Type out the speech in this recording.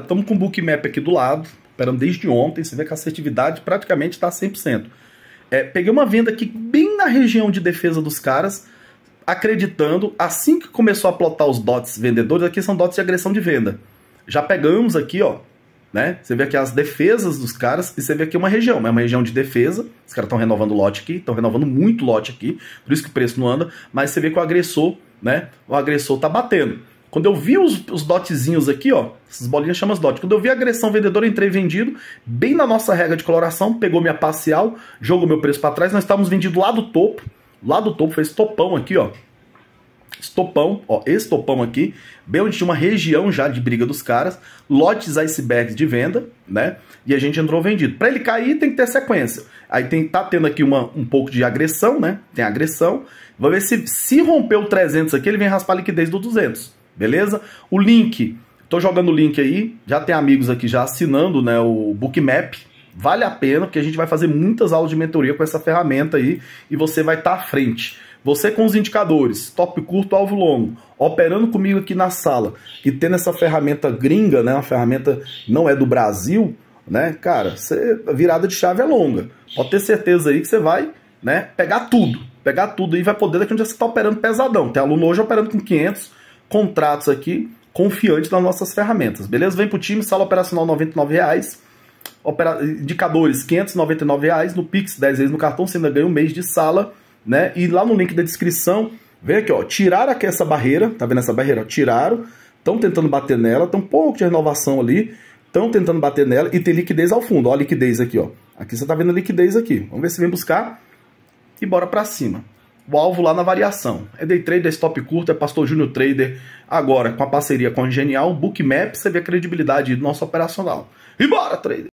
Estamos com o bookmap aqui do lado, esperando desde ontem, você vê que a assertividade praticamente está 100%. É, peguei uma venda aqui bem na região de defesa dos caras, acreditando, assim que começou a plotar os dots vendedores, aqui são dots de agressão de venda. Já pegamos aqui, ó, né? Você vê aqui as defesas dos caras e você vê aqui uma região, é uma região de defesa. Os caras estão renovando lote aqui, estão renovando muito lote aqui, por isso que o preço não anda, mas você vê que o agressor, né? O agressor está batendo. Quando eu vi os, os aqui, ó, essas bolinhas chamam dot. Quando eu vi a agressão vendedora, entrei vendido, bem na nossa regra de coloração, pegou minha parcial, jogou meu preço para trás, nós estávamos vendido lá do topo, lá do topo, fez topão aqui, ó. Estopão, ó, esse topão aqui, bem onde tinha uma região já de briga dos caras, lotes icebergs de venda, né? E a gente entrou vendido. Para ele cair, tem que ter sequência. Aí tem, tá tendo aqui uma, um pouco de agressão, né? Tem agressão. Vamos ver se, se romper o 300 aqui, ele vem raspar a liquidez do 200 beleza? O link, tô jogando o link aí, já tem amigos aqui já assinando, né, o Bookmap. Vale a pena, porque a gente vai fazer muitas aulas de mentoria com essa ferramenta aí e você vai estar tá à frente. Você com os indicadores, top curto, alvo longo, operando comigo aqui na sala e tendo essa ferramenta gringa, né, uma ferramenta não é do Brasil, né, cara, você, a virada de chave é longa. Pode ter certeza aí que você vai, né, pegar tudo, pegar tudo e vai poder daqui onde você está operando pesadão. Tem aluno hoje operando com 500, contratos aqui confiante nas nossas ferramentas, beleza? Vem para o time, sala operacional R$99,00, opera... indicadores R$599,00, no Pix 10 vezes no cartão, você ainda ganha um mês de sala, né? E lá no link da descrição, vem aqui, ó, tiraram aqui essa barreira, tá vendo essa barreira? tiraram, estão tentando bater nela, tem um pouco de renovação ali, estão tentando bater nela e tem liquidez ao fundo, ó, a liquidez aqui, ó. Aqui você tá vendo a liquidez aqui, vamos ver se vem buscar e bora para cima o alvo lá na variação. É day trader, stop curto, é Pastor Júnior Trader. Agora, com a parceria com a Genial, Bookmap, você vê a credibilidade do nosso operacional. E bora, trader!